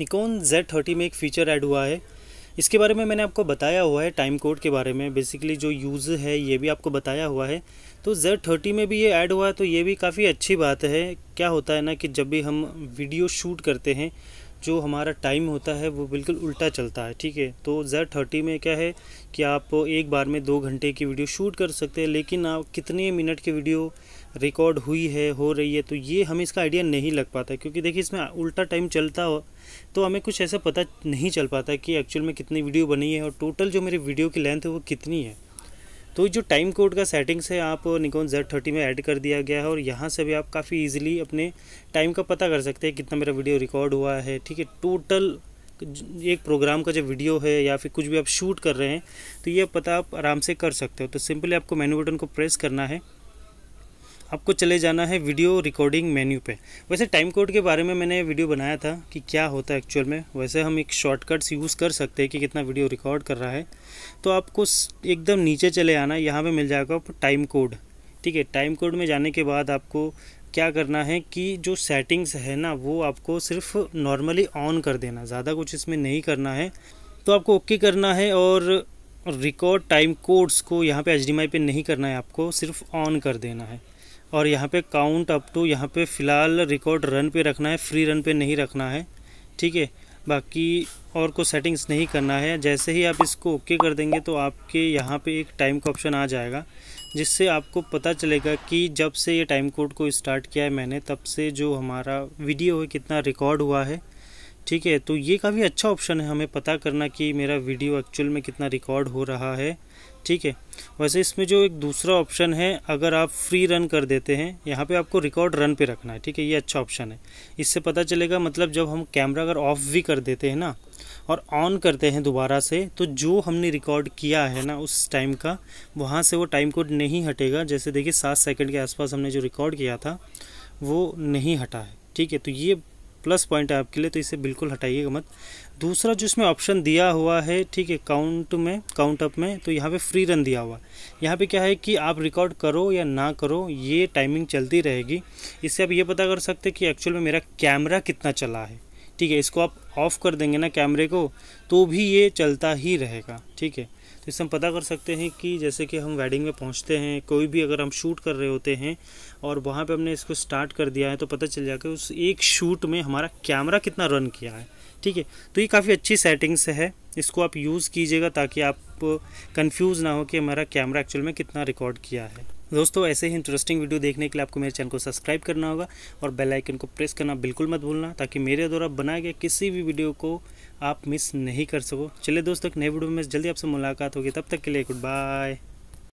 Nikon Z thirty में एक feature add हुआ है इसके बारे में मैंने आपको बताया हुआ है टाइम कोड के बारे में बेसिकली जो यूज़ है ये भी आपको बताया हुआ है तो जेड थर्टी में भी ये ऐड हुआ है तो ये भी काफ़ी अच्छी बात है क्या होता है ना कि जब भी हम वीडियो शूट करते हैं जो हमारा टाइम होता है वो बिल्कुल उल्टा चलता है ठीक है तो जेड थर्टी में क्या है कि आप एक बार में दो घंटे की वीडियो शूट कर सकते हैं लेकिन आप कितने मिनट की वीडियो रिकॉर्ड हुई है हो रही है तो ये हमें इसका आइडिया नहीं लग पाता है क्योंकि देखिए इसमें उल्टा टाइम चलता हो तो हमें कुछ ऐसा पता नहीं चल पाता कि एक्चुअल में कितनी वीडियो बनी है और टोटल जो मेरी वीडियो की लेंथ है वो कितनी है तो जो टाइम कोड का सेटिंग्स है आप निकोन जेड थर्टी में ऐड कर दिया गया है और यहाँ से भी आप काफ़ी इजीली अपने टाइम का पता कर सकते हैं कितना मेरा वीडियो रिकॉर्ड हुआ है ठीक है टोटल एक प्रोग्राम का जो वीडियो है या फिर कुछ भी आप शूट कर रहे हैं तो ये पता आप आराम से कर सकते हो तो सिंपली आपको मेनू बटन को प्रेस करना है आपको चले जाना है वीडियो रिकॉर्डिंग मेन्यू पे वैसे टाइम कोड के बारे में मैंने वीडियो बनाया था कि क्या होता है एक्चुअल में वैसे हम एक शॉर्टकट्स यूज़ कर सकते हैं कि कितना वीडियो रिकॉर्ड कर रहा है तो आपको एकदम नीचे चले आना यहाँ पर मिल जाएगा टाइम कोड ठीक है टाइम कोड में जाने के बाद आपको क्या करना है कि जो सेटिंग्स है ना वो आपको सिर्फ नॉर्मली ऑन कर देना ज़्यादा कुछ इसमें नहीं करना है तो आपको ओके करना है और रिकॉर्ड टाइम कोड्स को यहाँ पे एच पे नहीं करना है आपको सिर्फ ऑन कर देना है और यहाँ पे काउंट अप टू यहाँ पे फ़िलहाल रिकॉर्ड रन पे रखना है फ्री रन पे नहीं रखना है ठीक है बाकी और कुछ सेटिंग्स नहीं करना है जैसे ही आप इसको ओके कर देंगे तो आपके यहाँ पे एक टाइम का ऑप्शन आ जाएगा जिससे आपको पता चलेगा कि जब से ये टाइम कोड को स्टार्ट किया है मैंने तब से जो हमारा वीडियो है कितना रिकॉर्ड हुआ है ठीक है तो ये काफ़ी अच्छा ऑप्शन है हमें पता करना कि मेरा वीडियो एक्चुअल में कितना रिकॉर्ड हो रहा है ठीक है वैसे इसमें जो एक दूसरा ऑप्शन है अगर आप फ्री रन कर देते हैं यहाँ पे आपको रिकॉर्ड रन पे रखना है ठीक है ये अच्छा ऑप्शन है इससे पता चलेगा मतलब जब हम कैमरा अगर ऑफ भी कर देते हैं ना और ऑन करते हैं दोबारा से तो जो हमने रिकॉर्ड किया है ना उस टाइम का वहाँ से वो टाइम कोड नहीं हटेगा जैसे देखिए सात सेकेंड के आसपास हमने जो रिकॉर्ड किया था वो नहीं हटा है ठीक है तो ये प्लस पॉइंट है आपके लिए तो इसे बिल्कुल हटाइएगा मत दूसरा जो इसमें ऑप्शन दिया हुआ है ठीक है काउंट में काउंट अप में तो यहाँ पे फ्री रन दिया हुआ यहाँ पे क्या है कि आप रिकॉर्ड करो या ना करो ये टाइमिंग चलती रहेगी इससे आप ये पता कर सकते कि एक्चुअल में मेरा कैमरा कितना चला है ठीक है इसको आप ऑफ़ कर देंगे ना कैमरे को तो भी ये चलता ही रहेगा ठीक है इससे हम पता कर सकते हैं कि जैसे कि हम वेडिंग में पहुंचते हैं कोई भी अगर हम शूट कर रहे होते हैं और वहाँ पे हमने इसको स्टार्ट कर दिया है तो पता चल जाएगा उस एक शूट में हमारा कैमरा कितना रन किया है ठीक है तो ये काफ़ी अच्छी सेटिंग्स है इसको आप यूज़ कीजिएगा ताकि आप कन्फ्यूज़ ना हो कि हमारा कैमरा एक्चुअल में कितना रिकॉर्ड किया है दोस्तों ऐसे ही इंटरेस्टिंग वीडियो देखने के लिए आपको मेरे चैनल को सब्सक्राइब करना होगा और बेल आइकन को प्रेस करना बिल्कुल मत भूलना ताकि मेरे द्वारा बनाए गए किसी भी वीडियो को आप मिस नहीं कर सको चलिए दोस्तों एक नए वीडियो में जल्दी आपसे मुलाकात होगी तब तक के लिए गुड बाय